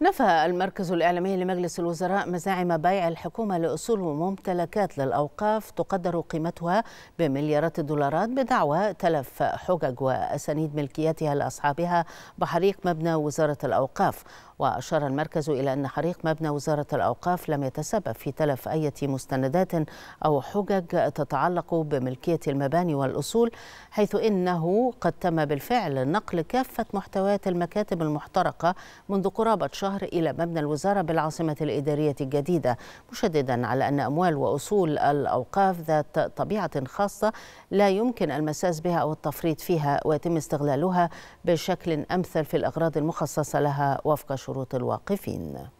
نفى المركز الإعلامي لمجلس الوزراء مزاعم بيع الحكومة لأصول وممتلكات للأوقاف تقدر قيمتها بمليارات الدولارات بدعوى تلف حجج وأسانيد ملكيتها لأصحابها بحريق مبنى وزارة الأوقاف وأشار المركز إلى أن حريق مبنى وزارة الأوقاف لم يتسبب في تلف أي مستندات أو حجج تتعلق بملكية المباني والأصول حيث إنه قد تم بالفعل نقل كافة محتويات المكاتب المحترقة منذ قرابة شهر الشهر إلى مبنى الوزارة بالعاصمة الإدارية الجديدة مشددا على أن أموال وأصول الأوقاف ذات طبيعة خاصة لا يمكن المساس بها أو التفريط فيها ويتم استغلالها بشكل أمثل في الأغراض المخصصة لها وفق شروط الواقفين